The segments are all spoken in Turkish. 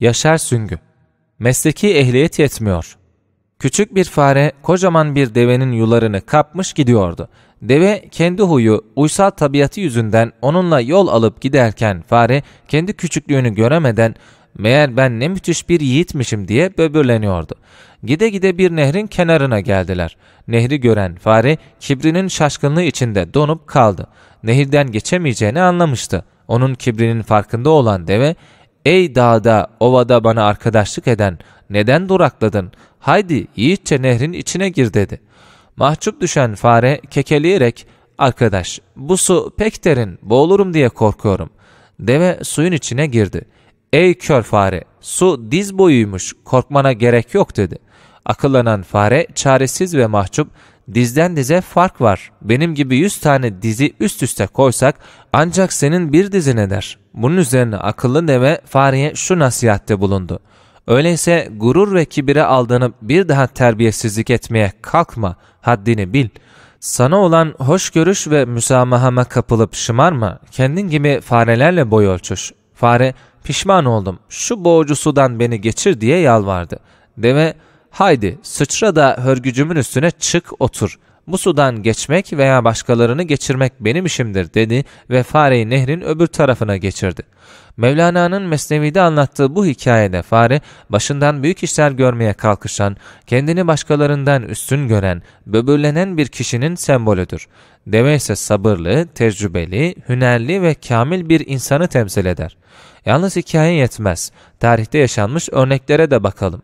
Yaşar Süngü Mesleki ehliyet yetmiyor. Küçük bir fare kocaman bir devenin yularını kapmış gidiyordu. Deve kendi huyu, uysal tabiatı yüzünden onunla yol alıp giderken fare kendi küçüklüğünü göremeden meğer ben ne müthiş bir yiğitmişim diye böbürleniyordu. Gide gide bir nehrin kenarına geldiler. Nehri gören fare kibrinin şaşkınlığı içinde donup kaldı. Nehirden geçemeyeceğini anlamıştı. Onun kibrinin farkında olan deve Ey dağda, ovada bana arkadaşlık eden, neden durakladın? Haydi yiğitçe nehrin içine gir dedi. Mahcup düşen fare kekeleyerek, arkadaş bu su pek derin, boğulurum diye korkuyorum. Deve suyun içine girdi. Ey kör fare, su diz boyuymuş, korkmana gerek yok dedi. Akıllanan fare çaresiz ve mahcup Dizden dize fark var. Benim gibi yüz tane dizi üst üste koysak ancak senin bir dizin eder. Bunun üzerine akıllı deve fareye şu nasihatte bulundu. Öyleyse gurur ve kibire aldığını bir daha terbiyesizlik etmeye kalkma, haddini bil. Sana olan hoşgörüş ve müsamahama kapılıp şımarma, kendin gibi farelerle boy ölçüş. Fare, pişman oldum, şu boğucu sudan beni geçir diye yalvardı. Deve, haydi sıçra da hörgücümün üstüne çık otur. Bu sudan geçmek veya başkalarını geçirmek benim işimdir dedi ve fareyi nehrin öbür tarafına geçirdi. Mevlana'nın Mesnevi'de anlattığı bu hikayede fare başından büyük işler görmeye kalkışan, kendini başkalarından üstün gören, böbürlenen bir kişinin sembolüdür. Deve ise sabırlı, tecrübeli, hünerli ve kamil bir insanı temsil eder. Yalnız hikaye yetmez. Tarihte yaşanmış örneklere de bakalım.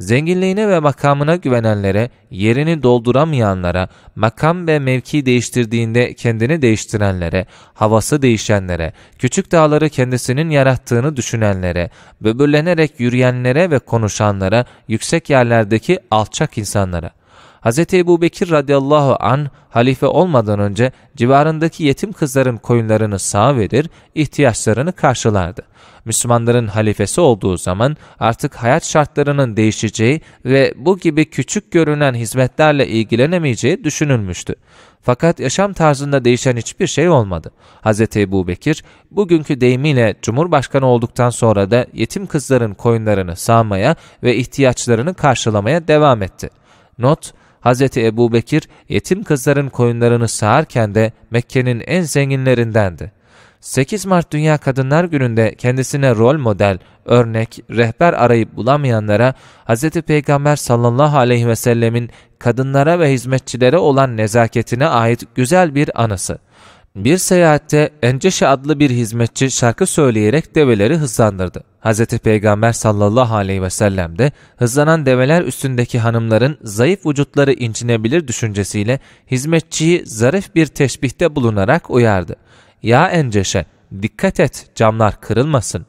Zenginliğine ve makamına güvenenlere, yerini dolduramayanlara, makam ve mevki değiştirdiğinde kendini değiştirenlere, havası değişenlere, küçük dağları kendisinin yarattığını düşünenlere, böbürlenerek yürüyenlere ve konuşanlara, yüksek yerlerdeki alçak insanlara, Hz. Ebu Bekir radıyallahu an halife olmadan önce civarındaki yetim kızların koyunlarını sağ verir, ihtiyaçlarını karşılardı. Müslümanların halifesi olduğu zaman artık hayat şartlarının değişeceği ve bu gibi küçük görünen hizmetlerle ilgilenemeyeceği düşünülmüştü. Fakat yaşam tarzında değişen hiçbir şey olmadı. Hz. Ebu Bekir bugünkü deyimiyle Cumhurbaşkanı olduktan sonra da yetim kızların koyunlarını sağmaya ve ihtiyaçlarını karşılamaya devam etti. Not Hz. Ebu Bekir yetim kızların koyunlarını sağarken de Mekke'nin en zenginlerindendi. 8 Mart Dünya Kadınlar Günü'nde kendisine rol model, örnek, rehber arayıp bulamayanlara Hz. Peygamber sallallahu aleyhi ve sellemin kadınlara ve hizmetçilere olan nezaketine ait güzel bir anısı. Bir seyahatte Enceşe adlı bir hizmetçi şarkı söyleyerek develeri hızlandırdı. Hz. Peygamber sallallahu aleyhi ve sellem de hızlanan develer üstündeki hanımların zayıf vücutları incinebilir düşüncesiyle hizmetçiyi zarif bir teşbihte bulunarak uyardı. Ya Enceşe dikkat et camlar kırılmasın.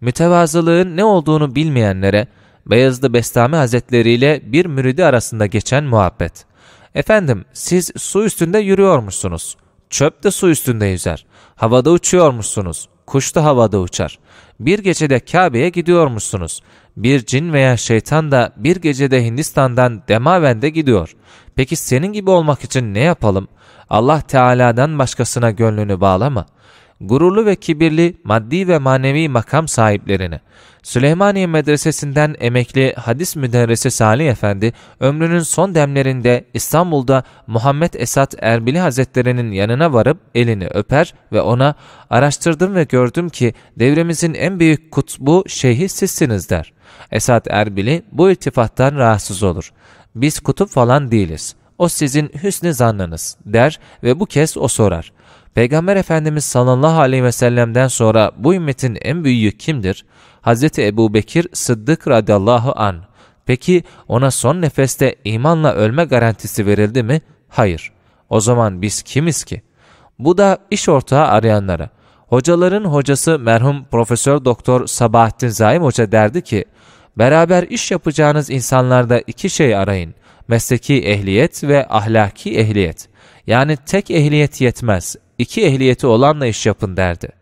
Mütevazılığın ne olduğunu bilmeyenlere Beyazlı Bestami Hazretleri ile bir müridi arasında geçen muhabbet. Efendim siz su üstünde yürüyormuşsunuz.'' Çöp de su üstünde yüzer. Havada uçuyormuşsunuz. Kuş da havada uçar. Bir gecede Kabe'ye gidiyormuşsunuz. Bir cin veya şeytan da bir gecede Hindistan'dan Demaven'de gidiyor. Peki senin gibi olmak için ne yapalım? Allah Teala'dan başkasına gönlünü bağlama gururlu ve kibirli maddi ve manevi makam sahiplerini, Süleymaniye Medresesi'nden emekli hadis müderrisi Salih Efendi, ömrünün son demlerinde İstanbul'da Muhammed Esat Erbili Hazretleri'nin yanına varıp elini öper ve ona araştırdım ve gördüm ki devrimizin en büyük kutbu şeyhi sizsiniz der. Esat Erbili bu iltifattan rahatsız olur. Biz kutup falan değiliz. O sizin hüsnü zannınız der ve bu kez o sorar. Peygamber Efendimiz sallallahu aleyhi ve sellem'den sonra bu ümmetin en büyüğü kimdir? Hz. Ebu Bekir Sıddık radıyallahu an. Peki ona son nefeste imanla ölme garantisi verildi mi? Hayır. O zaman biz kimiz ki? Bu da iş ortağı arayanlara. Hocaların hocası merhum Profesör Doktor Sabahattin Zaim Hoca derdi ki, beraber iş yapacağınız insanlarda iki şey arayın. Mesleki ehliyet ve ahlaki ehliyet. Yani tek ehliyet yetmez iki ehliyeti olanla iş yapın derdi.